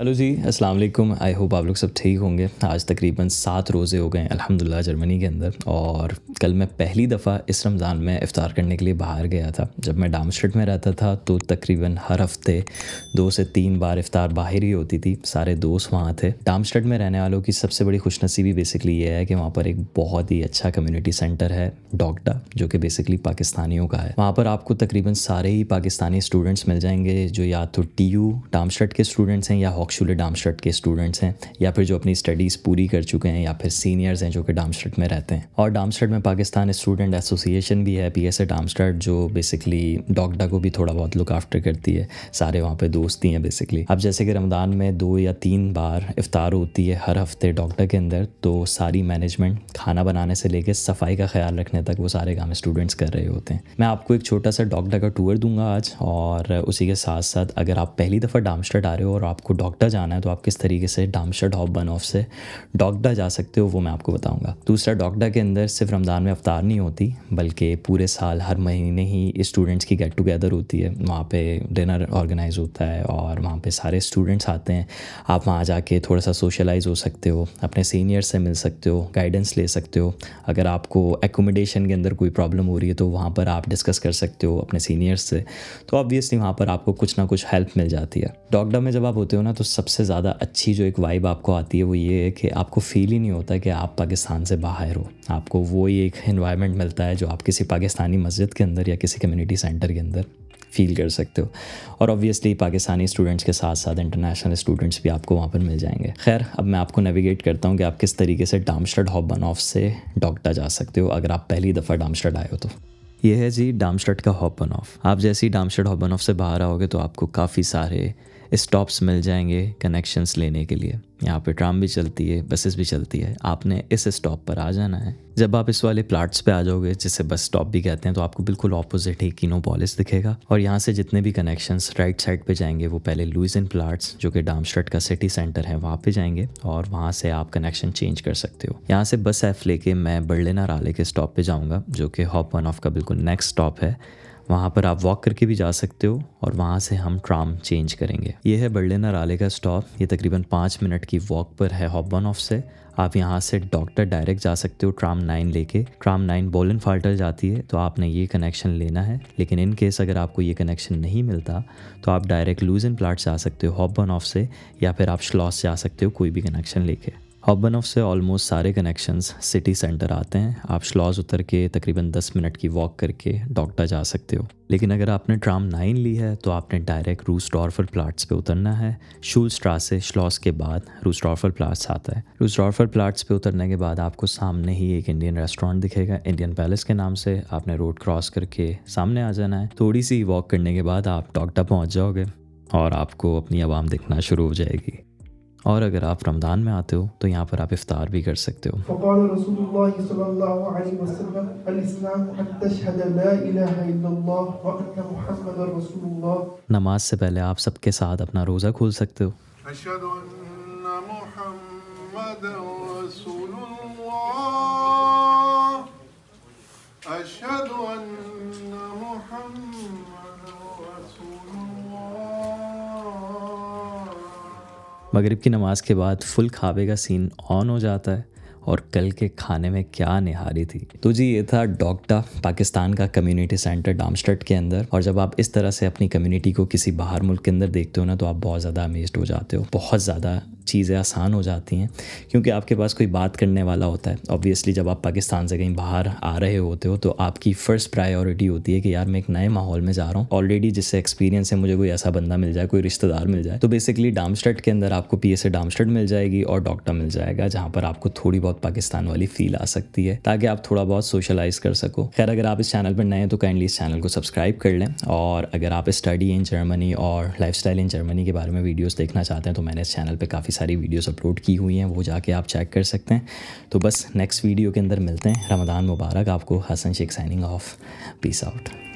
hello जी अस्सलाम वालेकुम I hope आप लोग सब ठीक होंगे आज तकरीबन सात रोज़े हो गए हैं अल्हम्दुलिल्लाह जर्मनी के अंदर और कल मैं पहली दफ़ा इस रमज़ान में इफ़ार करने के लिए बाहर गया था जब मैं डामस्ट्रेट में रहता था तो तकरीबन हर हफ्ते दो से तीन बार इफ़ार बाहर ही होती थी सारे दोस्त वहाँ थे डामस्ट्रेट में रहने वालों की सबसे बड़ी खुशनसीबी बेसिकली ये है कि वहाँ पर एक बहुत ही अच्छा कम्यूनिटी सेंटर है डॉक्टा जो कि बेसिकली पाकिस्तानियों का है वहाँ पर आपको तकरीबन सारे ही पाकिस्तानी स्टूडेंट्स मिल जाएंगे जो या तो टी यू डामस्ट्रेट के स्टूडेंट्स हैं या ऑक्शूले डामशर्ट के स्टूडेंट्स हैं या फिर जो अपनी स्टडीज़ पूरी कर चुके हैं या फिर सीनियर्स हैं जो कि डामशर्ट में रहते हैं और डामशर्ट में पाकिस्तान स्टूडेंट एसोसिएशन भी है पी एस ए डामस्टार्ट जो बेसिकली डॉक्टर को भी थोड़ा बहुत लुक आफ्टर करती है सारे वहाँ पर दोस्ती हैं बेसिकली अब जैसे कि रमदान में दो या तीन बार इफ्तार होती है हर हफ्ते डॉक्टर के अंदर तो सारी मैनेजमेंट खाना बनाने से लेकर सफाई का ख्याल रखने तक वो सारे काम स्टूडेंट्स कर रहे होते हैं मैं आपको एक छोटा सा डॉक्टर का टूर दूंगा आज और उसी के साथ साथ अगर आप पहली दफ़ा डामस्टार्ट आ रहे हो और आपको डॉक्टर डॉक्टर जाना है तो आप किस तरीके से डामशा डॉप बन ऑफ से डॉक्टर जा सकते हो वो मैं आपको बताऊंगा दूसरा डॉक्टर के अंदर सिर्फ रमज़ान में अवतार नहीं होती बल्कि पूरे साल हर महीने ही स्टूडेंट्स की गेट टुगेदर होती है वहाँ पे डिनर ऑर्गेनाइज होता है और वहाँ पे सारे स्टूडेंट्स आते हैं आप वहाँ जाके थोड़ा सा सोशलाइज हो सकते हो अपने सीनियर से मिल सकते हो गाइडेंस ले सकते हो अगर आपको एकोमोडेशन के अंदर कोई प्रॉब्लम हो रही है तो वहाँ पर आप डिस्कस कर सकते हो अपने सीनियर्स से तो ऑब्वियसली वहाँ पर आपको कुछ ना कुछ हेल्प मिल जाती है डॉक्टर में जब आप होते हो ना तो तो सबसे ज़्यादा अच्छी जो एक वाइब आपको आती है वो ये है कि आपको फील ही नहीं होता कि आप पाकिस्तान से बाहर हो आपको वो ही एक इन्वायरमेंट मिलता है जो आप किसी पाकिस्तानी मस्जिद के अंदर या किसी कम्युनिटी सेंटर के अंदर फील कर सकते हो और ऑब्वियसली पाकिस्तानी स्टूडेंट्स के साथ साथ इंटरनेशनल स्टूडेंट्स भी आपको वहाँ पर मिल जाएंगे खैर अब मैं आपको नेविगेट करता हूँ कि आप किस तरीके से डामस्टर्ड बन ऑफ से डॉक्टा जा सकते हो अगर आप पहली दफ़ा डामस्टर्ड आए हो तो ये है जी डामस्टर्ड का बन ऑफ आप जैसे ही डामस्टर्ड हॉबन ऑफ से बाहर आओगे तो आपको काफ़ी सारे स्टॉप्स मिल जाएंगे कनेक्शंस लेने के लिए यहाँ पे ट्राम भी चलती है बसेस भी चलती है आपने इस स्टॉप पर आ जाना है जब आप इस वाले प्लाट्स पे आ जाओगे जिसे बस स्टॉप भी कहते हैं तो आपको बिल्कुल ऑपोजिट ही किनो पॉलिस दिखेगा और यहाँ से जितने भी कनेक्शन राइट साइड पे जाएंगे वो पहले लुइजन प्लाट्स जो कि डामस्ट्रट का सिटी सेंटर है वहाँ पे जाएंगे और वहाँ से आप कनेक्शन चेंज कर सकते हो यहाँ से बस एफ लेके मैं बर्लिना राले के स्टॉप पे जाऊँगा जो कि हॉप वन ऑफ का बिल्कुल नेक्स्ट स्टॉप है वहाँ पर आप वॉक करके भी जा सकते हो और वहाँ से हम ट्राम चेंज करेंगे ये है बर्लिनर आले का स्टॉप ये तकरीबन पाँच मिनट की वॉक पर है हॉबन ऑफ से आप यहाँ से डॉक्टर डायरेक्ट जा सकते हो ट्राम नाइन लेके ट्राम नाइन बोलन फाल्टर जाती है तो आपने ये कनेक्शन लेना है लेकिन इन केस अगर आपको ये कनेक्शन नहीं मिलता तो आप डायरेक्ट लूज इन प्लाट जा सकते हो हॉबन ऑफ से या फिर आप श्लॉस जा सकते हो कोई भी कनेक्शन लेके हॉबनॉफ से ऑलमोस्ट सारे कनेक्शंस सिटी सेंटर आते हैं आप श्लॉज उतर के तकरीबन 10 मिनट की वॉक करके डॉक्टर जा सकते हो लेकिन अगर आपने ट्राम नाइन ली है तो आपने डायरेक्ट रूस डॉर्फर प्लाट्स पे उतरना है शूल स्ट्रा से श्लॉस के बाद रूस डॉर्फर प्लाट्स आता है रूस डॉर्फर प्लाट्स पे उतरने के बाद आपको सामने ही एक इंडियन रेस्टोरेंट दिखेगा इंडियन पैलेस के नाम से आपने रोड क्रॉस करके सामने आ जाना है थोड़ी सी वॉक करने के बाद आप डॉक्टर पहुँच जाओगे और आपको अपनी आवाम दिखना शुरू हो जाएगी और अगर आप रमज़ान में आते हो तो यहाँ पर आप इफ़ार भी कर सकते हो नमाज से पहले आप सबके साथ अपना रोज़ा खोल सकते हो मगरिब की नमाज़ के बाद फुल खाबे का सीन ऑन हो जाता है और कल के खाने में क्या निहारी थी तो जी ये था डॉक्टा पाकिस्तान का कम्युनिटी सेंटर डामस्टर्ट के अंदर और जब आप इस तरह से अपनी कम्युनिटी को किसी बाहर मुल्क के अंदर देखते हो ना तो आप बहुत ज़्यादा अमेज्ड हो जाते हो बहुत ज़्यादा चीज़ें आसान हो जाती हैं क्योंकि आपके पास कोई बात करने वाला होता है ऑब्वियसली जब आप पाकिस्तान से कहीं बाहर आ रहे होते हो तो आपकी फ़र्स्ट प्रायोरिटी होती है कि यार मैं एक नए माहौल में जा रहा हूँ ऑलरेडी जिससे एक्सपीरियंस है मुझे कोई ऐसा बंदा मिल जाए कोई रिश्तेदार मिल जाए तो बेसिकली डामस्टड के अंदर आपको पी एस मिल जाएगी और डॉक्टर मिल जाएगा जहाँ पर आपको थोड़ी बहुत पाकिस्तान वाली फील आ सकती है ताकि आप थोड़ा बहुत सोशलाइज कर सको खैर अगर आप इस चैनल पर नए हैं तो काइंडली इस चैनल को सब्सक्राइब कर लें और अगर आप स्टडी इन जर्मनी और लाइफ इन जर्मनी के बारे में वीडियोज़ देखना चाहते हैं तो मैंने इस चैनल पर काफ़ी काफ़ी सारी वीडियोस अपलोड की हुई हैं वो जाके आप चेक कर सकते हैं तो बस नेक्स्ट वीडियो के अंदर मिलते हैं रमदान मुबारक आपको Hasan Sheikh signing off peace out